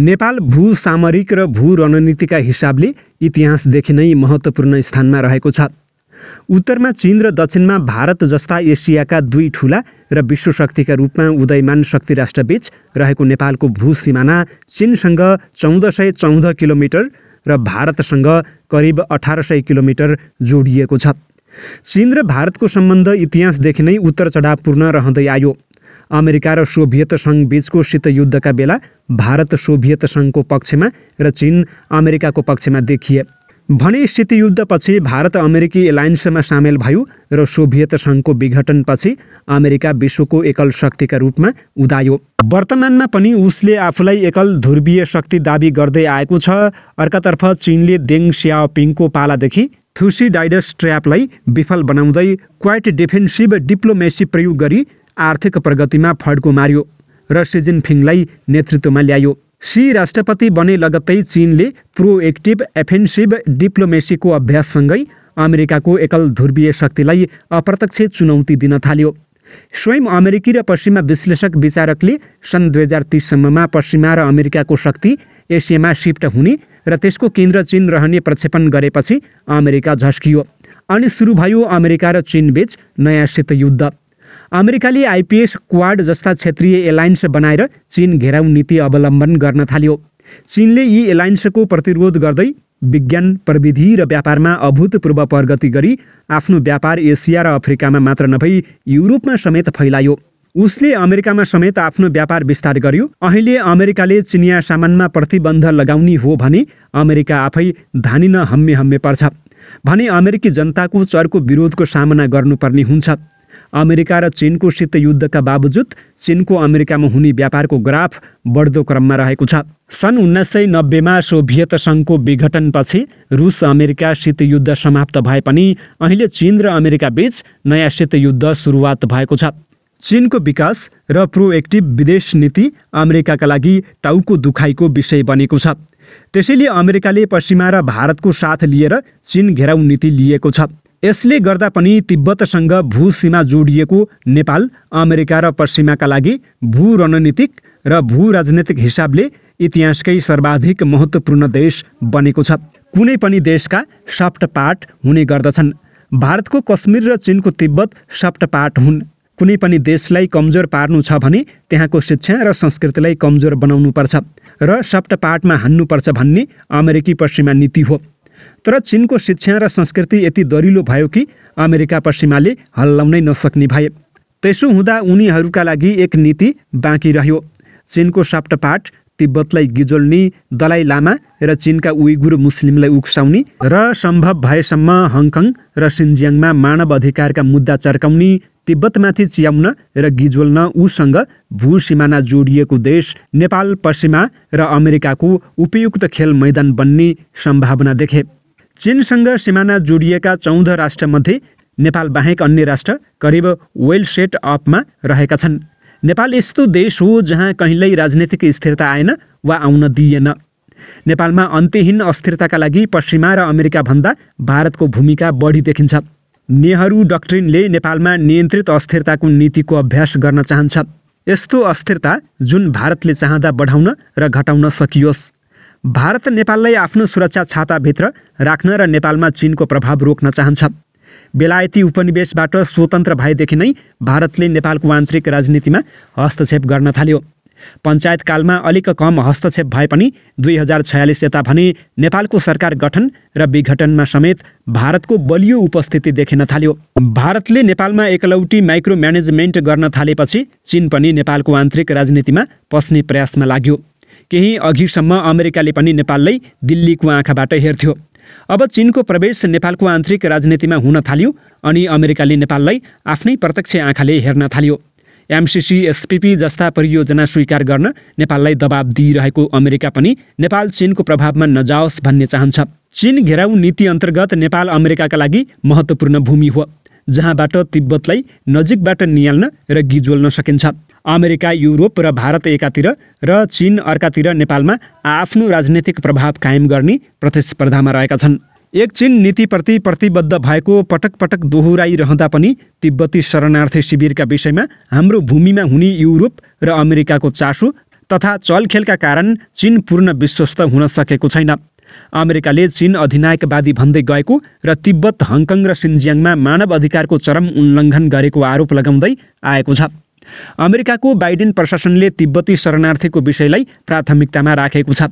नेपाल भू सामरिक र भू रणनीतिका हिसाबले इतिहासदेखि नै महत्त्वपूर्ण स्थानमा रहेको छ उत्तरमा चीन र दक्षिणमा भारत जस्ता एसियाका दुई ठुला र विश्व शक्तिका रूपमा उदयमान शक्ति राष्ट्रबीच रहेको नेपालको भू सिमाना चिनसँग चौध सय चौध किलोमिटर र भारतसँग करिब अठार सय किलोमिटर जोडिएको छ चीन र भारतको सम्बन्ध इतिहासदेखि नै उत्तर चढावपूर्ण रहँदै आयो अमेरिका र सोभियत सङ्घबीचको शीतयुद्धका बेला भारत सोभियत सङ्घको पक्षमा र चीन अमेरिकाको पक्षमा देखिए भने शीतयुद्धपछि भारत अमेरिकी एलायन्समा सामेल भयो र सोभियत सङ्घको विघटनपछि अमेरिका विश्वको एकल शक्तिका रूपमा उदायो वर्तमानमा पनि उसले आफूलाई एकल ध्रुवीय शक्ति दावी गर्दै आएको छ अर्कातर्फ चिनले देङ सियापिङको पालादेखि थुसी डाइडस ट्र्यापलाई विफल बनाउँदै क्वाइट डिफेन्सिभ डिप्लोमेसी प्रयोग गरी आर्थिक प्रगतिमा फड्को मार्यो र जिनफिङलाई नेतृत्वमा ल्यायो सी राष्ट्रपति बने लगत्तै चिनले प्रोएक्टिभ एफेन्सिभ डिप्लोमेसीको अभ्याससँगै अमेरिकाको एकल ध्रुवीय शक्तिलाई अप्रत्यक्ष चुनौती दिन थाल्यो स्वयं अमेरिकी र पश्चिमा विश्लेषक विचारकले सन् दुई हजार तिससम्ममा पश्चिमा र अमेरिकाको शक्ति एसियामा सिफ्ट हुने र त्यसको केन्द्र चिन रहने प्रक्षेपण गरेपछि अमेरिका झस्कियो अनि सुरु भयो अमेरिका र चिनबीच नयाँ शीतयुद्ध अमेरिकाले आइपिएस क्वाड जस्ता क्षेत्रीय एलायन्स बनाएर चिन घेराउ नीति अवलम्बन गर्न थाल्यो चिनले यी एलायन्सको प्रतिरोध गर्दै विज्ञान प्रविधि र व्यापारमा अभूतपूर्व प्रगति गरी आफ्नो व्यापार एसिया र अफ्रिकामा मात्र नभई युरोपमा समेत फैलायो उसले अमेरिकामा समेत आफ्नो व्यापार विस्तार गर्यो अहिले अमेरिकाले चिनिया सामानमा प्रतिबन्ध लगाउने हो भने अमेरिका आफै धानिन हम्मे हम्मे पर्छ भने अमेरिकी जनताको चर्को विरोधको सामना गर्नुपर्ने हुन्छ अमेरिका र चिनको शीत युद्धका बावजुद चिनको अमेरिकामा हुने व्यापारको ग्राफ बढ्दो क्रममा रहेको छ सन् उन्नाइस सय नब्बेमा सोभियत सङ्घको विघटनपछि रुस अमेरिका शीतयुद्ध समाप्त भए पनि अहिले चिन र अमेरिका बीच नयाँ शीतयुद्ध सुरुवात भएको छ चिनको विकास र प्रोएक्टिभ विदेश नीति अमेरिकाका लागि टाउको दुखाइको विषय बनेको छ त्यसैले अमेरिकाले पश्चिमा र भारतको साथ लिएर चिन घेराउ नीति लिएको छ यसले गर्दा पनि तिब्बतसँग भू सीमा जोडिएको नेपाल अमेरिका र पश्चिमाका लागि भू रणनीतिक र भू राजनैतिक हिसाबले इतिहासकै सर्वाधिक महत्त्वपूर्ण देश बनेको छ कुनै पनि देशका सफ्ट पार्ट हुने गर्दछन् भारतको कश्मीर र चिनको तिब्बत पार्ट हुन् कुनै पनि देशलाई कमजोर पार्नु छ भने त्यहाँको शिक्षा र संस्कृतिलाई कमजोर बनाउनुपर्छ र सफ्ट पार्टमा हान्नुपर्छ भन्ने अमेरिकी पश्चिमा नीति हो तर चिनको शिक्षा र संस्कृति यति दरिलो भयो कि अमेरिका पश्चिमाले हल्लाउनै नसक्ने भए त्यसो हुँदा उनीहरूका लागि एक नीति बाँकी रह्यो चिनको साप्टपाठ तिब्बतलाई गिजोल्ने दलाइ लामा र चिनका उइगुर मुस्लिमलाई उक्साउने र सम्भव भएसम्म हङकङ र सिन्जियाङमा मानव अधिकारका मुद्दा चर्काउने तिब्बतमाथि च्याउन र गिजोल्न उसँग भू सिमाना जोडिएको देश नेपाल पश्चिमा र अमेरिकाको उपयुक्त खेल मैदान बन्ने सम्भावना देखे चीनसँग सिमाना जोडिएका चौध राष्ट्रमध्ये नेपाल बाहेक अन्य राष्ट्र करिब वेल सेट अपमा रहेका छन् नेपाल यस्तो देश हो जहाँ कहिल्यै राजनीतिक स्थिरता आएन वा आउन दिइएन नेपालमा अन्त्यहीन अस्थिरताका लागि पश्चिमा र अमेरिकाभन्दा भारतको भूमिका बढी देखिन्छ नेहरू डक्ट्रिनले नेपालमा नियन्त्रित अस्थिरताको नीतिको अभ्यास गर्न चाहन्छ यस्तो अस्थिरता जुन भारतले चाहँदा बढाउन र घटाउन सकियोस् भारत नेपाललाई आफ्नो सुरक्षा छाताभित्र राख्न र नेपालमा चिनको प्रभाव रोक्न चाहन्छ बेलायती उपनिवेशबाट स्वतन्त्र भएदेखि नै भारतले नेपालको आन्तरिक राजनीतिमा हस्तक्षेप गर्न थाल्यो पञ्चायतकालमा अलिक कम हस्तक्षेप भए पनि दुई हजार छयालिस यता भने नेपालको सरकार गठन र विघटनमा समेत भारतको बलियो उपस्थिति देखिन थाल्यो भारतले नेपालमा एकलौटी माइक्रो म्यानेजमेन्ट गर्न थालेपछि चिन पनि नेपालको आन्तरिक राजनीतिमा पस्ने प्रयासमा लाग्यो केही अघिसम्म अमेरिकाले पनि नेपाललाई दिल्लीको आँखाबाट हेर्थ्यो अब चिनको प्रवेश नेपालको आन्तरिक राजनीतिमा हुन थाल्यो अनि अमेरिकाले नेपाललाई आफ्नै प्रत्यक्ष आँखाले हेर्न थाल्यो एमसिसी एसपिपी जस्ता परियोजना स्वीकार गर्न नेपाललाई दबाब दिइरहेको अमेरिका पनि नेपाल चिनको प्रभावमा नजाओस् भन्ने चाहन्छ चिन घेराउ नीति अन्तर्गत नेपाल अमेरिकाका लागि महत्त्वपूर्ण भूमि हो जहाँबाट तिब्बतलाई नजिकबाट निहाल्न र गिजोल्न सकिन्छ अमेरिका युरोप र भारत एकातिर र चिन अर्कातिर नेपालमा आफ्नो राजनैतिक प्रभाव कायम गर्ने प्रतिस्पर्धामा रहेका छन् एक चिन नीतिप्रति प्रतिबद्ध भएको पटक पटक दोहोराइरहँदा पनि तिब्बती शरणार्थी शिविरका विषयमा हाम्रो भूमिमा हुने युरोप र अमेरिकाको चासो तथा चलखेलका कारण चिन पूर्ण विश्वस्त हुन सकेको छैन अमेरिकाले चिन अधिनायकवादी भन्दै गएको र तिब्बत हङकङ र सिन्जियाङमा मानव अधिकारको चरम उल्लङ्घन गरेको आरोप लगाउँदै आएको छ अमेरिकाको बाइडेन प्रशासनले तिब्बती शरणार्थीको विषयलाई प्राथमिकतामा राखेको छ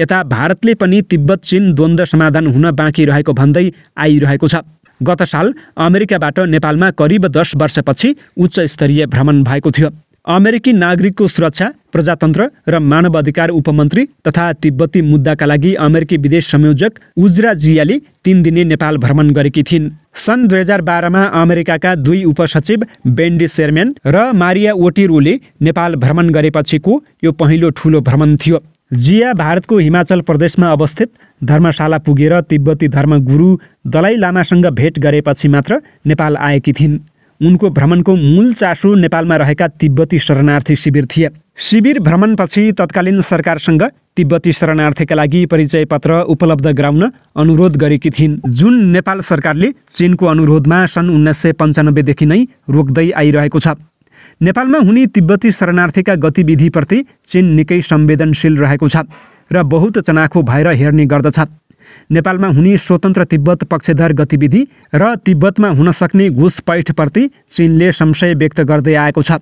यता भारतले पनि तिब्बत चिन द्वन्द्व समाधान हुन बाँकी रहेको भन्दै आइरहेको छ गत साल अमेरिकाबाट नेपालमा करिब दस वर्षपछि उच्च स्तरीय भ्रमण भएको थियो अमेरिकी नागरिकको सुरक्षा प्रजातन्त्र र मानवाधिकार उपमन्त्री तथा तिब्बती मुद्दाका लागि अमेरिकी विदेश संयोजक उज्रा जियाले तिन दिने नेपाल भ्रमण गरेकी थिइन् सन् दुई हजार बाह्रमा अमेरिकाका दुई उपसचिव बेन्डी सेर्म्यान र मारिया ओटिरोले नेपाल भ्रमण गरेपछिको यो पहिलो ठुलो भ्रमण थियो जिया भारतको हिमाचल प्रदेशमा अवस्थित धर्मशाला पुगेर तिब्बती धर्मगुरु दलाइ लामासँग भेट गरेपछि मात्र नेपाल आएकी थिइन् उनको भ्रमणको मूल चासो नेपालमा रहेका तिब्बती शरणार्थी शिविर थिए शिविर भ्रमणपछि तत्कालीन सरकारसँग तिब्बती शरणार्थीका लागि परिचय पत्र उपलब्ध गराउन अनुरोध गरेकी थिइन् जुन नेपाल सरकारले चिनको अनुरोधमा सन् उन्नाइस सय पन्चानब्बेदेखि नै रोक्दै आइरहेको छ नेपालमा हुने तिब्बती शरणार्थीका गतिविधिप्रति चिन निकै संवेदनशील रहेको छ र बहुत चनाखो भएर हेर्ने गर्दछ नेपालमा हुने स्वतन्त्र तिब्बत पक्षधर गतिविधि र तिब्बतमा हुन सक्ने घुसपैठप्रति चिनले संशय व्यक्त गर्दै आएको छ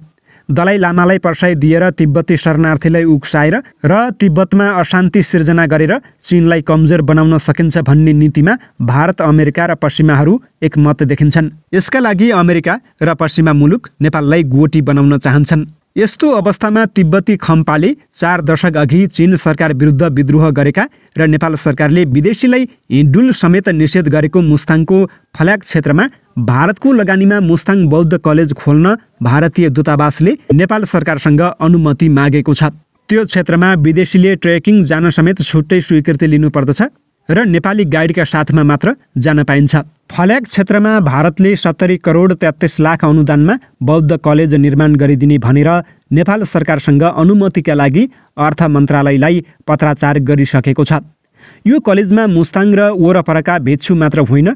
दलाइ लामालाई पर्साइ दिएर तिब्बती शरणार्थीलाई उक्साएर र तिब्बतमा अशान्ति सिर्जना गरेर चिनलाई कमजोर बनाउन सकिन्छ भन्ने नीतिमा भारत अमेरिका र पश्चिमाहरू एकमत देखिन्छन् यसका लागि अमेरिका र पश्चिमा मुलुक नेपाललाई गोटी बनाउन चाहन्छन् यस्तो अवस्थामा तिब्बती खम्पाले चार दशक अघि चीन सरकार विरुद्ध विद्रोह गरेका र नेपाल सरकारले विदेशीलाई हिडुल समेत निषेध गरेको मुस्ताङको फल्याक क्षेत्रमा भारतको लगानीमा मुस्ताङ बौद्ध कलेज खोल्न भारतीय दूतावासले नेपाल सरकारसँग अनुमति मागेको छ त्यो क्षेत्रमा विदेशीले ट्रेकिङ जान समेत छुट्टै स्वीकृति लिनुपर्दछ र नेपाली गाइडका साथमा मात्र जान पाइन्छ फल्याक क्षेत्रमा भारतले सत्तरी करोड तेत्तिस लाख अनुदानमा बौद्ध कलेज निर्माण गरिदिने भनेर नेपाल सरकारसँग अनुमतिका लागि अर्थ मन्त्रालयलाई पत्राचार गरिसकेको छ यो कलेजमा मुस्ताङ र वरपरका भेच्छु मात्र होइन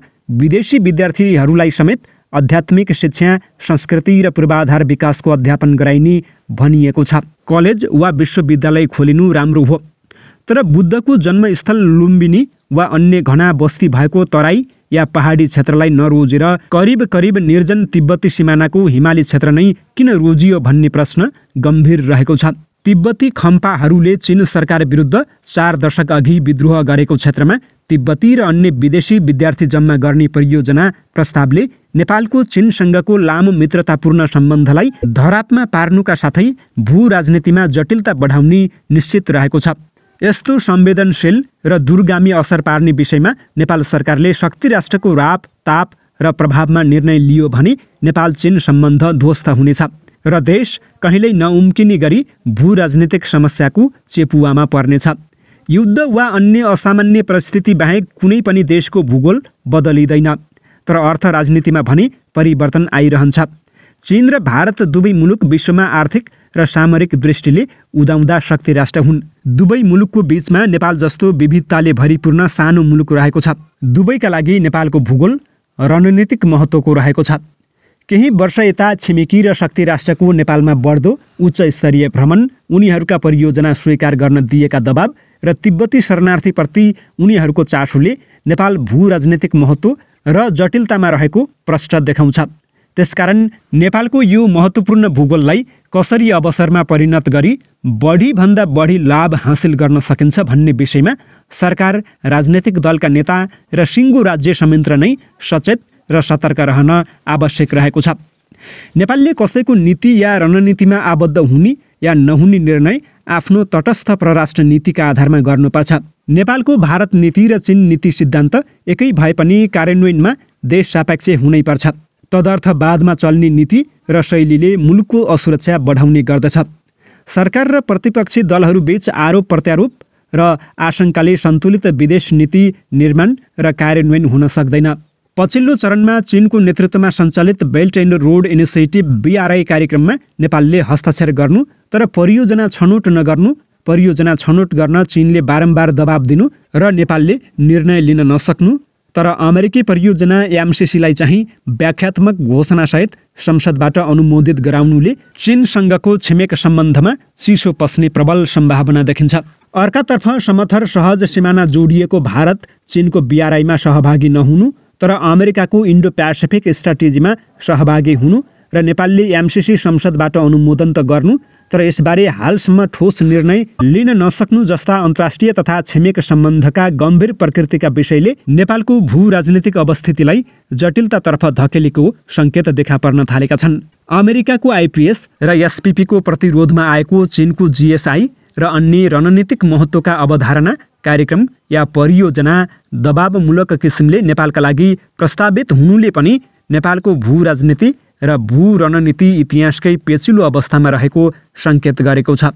विदेशी विद्यार्थीहरूलाई समेत आध्यात्मिक शिक्षा संस्कृति र पूर्वाधार विकासको अध्यापन गराइने भनिएको छ कलेज वा विश्वविद्यालय खोलिनु राम्रो हो तर बुद्धको जन्मस्थल लुम्बिनी वा अन्य घना बस्ती भएको तराई या पहाडी क्षेत्रलाई नरोजेर करिब करिब निर्जन तिब्बती सिमानाको हिमाली क्षेत्र नै किन रोजियो भन्ने प्रश्न गम्भीर रहेको छ तिब्बती खम्पाहरूले चीन सरकार विरुद्ध चार दशक अघि विद्रोह गरेको क्षेत्रमा तिब्बती र अन्य विदेशी विद्यार्थी जम्मा गर्ने परियोजना प्रस्तावले नेपालको चीनसँगको लामो मित्रतापूर्ण सम्बन्धलाई धरापमा पार्नुका साथै भू राजनीतिमा जटिलता बढाउने निश्चित रहेको छ यस्तो संवेदनशील र दुर्गामी असर पार्ने विषयमा नेपाल सरकारले शक्ति राष्ट्रको राप ताप र प्रभावमा निर्णय लियो भने नेपाल चीन सम्बन्ध ध्वस्त हुनेछ र देश कहिल्यै नउम्किने गरी भू राजनीतिक समस्याको चेपुवामा पर्नेछ युद्ध वा अन्य असामान्य परिस्थिति बाहेक कुनै पनि देशको भूगोल बदलिँदैन तर अर्थ राजनीतिमा भने परिवर्तन आइरहन्छ चीन र भारत दुवै मुलुक विश्वमा आर्थिक र सामरिक दृष्टिले उदाउँदा शक्ति राष्ट्र हुन् दुवै मुलुकको बिचमा नेपाल जस्तो विविधताले भरिपूर्ण सानो मुलुक रहेको छ दुवैका लागि नेपालको भूगोल रणनीतिक महत्त्वको रहेको छ केही वर्ष यता छिमेकी र शक्ति राष्ट्रको नेपालमा बढ्दो उच्च स्तरीय भ्रमण उनीहरूका परियोजना स्वीकार गर्न दिएका दबाव र तिब्बती शरणार्थीप्रति उनीहरूको चासोले नेपाल भू राजनैतिक महत्त्व र जटिलतामा रहेको प्रष्ट देखाउँछ त्यसकारण नेपालको यो महत्त्वपूर्ण भूगोललाई कसरी अवसरमा परिणत गरी बढीभन्दा बढी लाभ हासिल गर्न सकिन्छ भन्ने विषयमा सरकार राजनैतिक दलका नेता र सिङ्गो राज्य संयन्त्र नै सचेत र सतर्क रहन आवश्यक रहेको छ नेपालले कसैको नीति या रणनीतिमा आबद्ध हुने या नहुने निर्णय आफ्नो तटस्थ परराष्ट्र नीतिका आधारमा गर्नुपर्छ नेपालको भारत नीति र चीन नीति सिद्धान्त एकै भए पनि कार्यान्वयनमा देश सापेक्ष हुनैपर्छ तदर्थवादमा चल्ने नीति र शैलीले मुलुकको असुरक्षा बढाउने गर्दछ सरकार र प्रतिपक्षी दलहरूबीच आरोप प्रत्यारोप र आशंकाले सन्तुलित विदेश नीति निर्माण र कार्यान्वयन हुन सक्दैन पछिल्लो चरणमा चिनको नेतृत्वमा सञ्चालित belt and road initiative BRI कार्यक्रममा नेपालले हस्ताक्षर गर्नु तर परियोजना छनौट नगर्नु परियोजना छनौट गर्न चिनले बारम्बार दबाब दिनु र नेपालले निर्णय लिन नसक्नु तर अमेरिकी परियोजना एमसिसीलाई चाहिँ व्याख्यात्मक घोषणासहित संसदबाट अनुमोदित गराउनुले चिनसँगको छिमेक सम्बन्धमा चिसो पस्ने प्रबल सम्भावना देखिन्छ अर्कातर्फ समथर सहज सिमाना जोडिएको भारत चिनको बिआरआईमा सहभागी नहुनु तर अमेरिकाको इन्डो प्यासिफिक स्ट्राटेजीमा सहभागी हुनु र नेपालले एमसिसी संसदबाट अनुमोदन त गर्नु तर यसबारे हालसम्म ठोस निर्णय लिन नसक्नु जस्ता अन्तर्राष्ट्रिय तथा छिमेक सम्बन्धका गम्भीर प्रकृतिका विषयले नेपालको भू राजनीतिक अवस्थितिलाई जटिलतातर्फ धकेलेको सङ्केत देखा पर्न थालेका छन् अमेरिकाको आइपिएस र एसपिपीको प्रतिरोधमा आएको चिनको जिएसआई र अन्य रणनीतिक महत्त्वका अवधारणा कार्यक्रम या परियोजना दबावमूलक किसिमले नेपालका लागि प्रस्तावित हुनुले पनि नेपालको भू राजनीति र भू रणनीति इतिहासकै पेचिलो अवस्थामा रहेको सङ्केत गरेको छ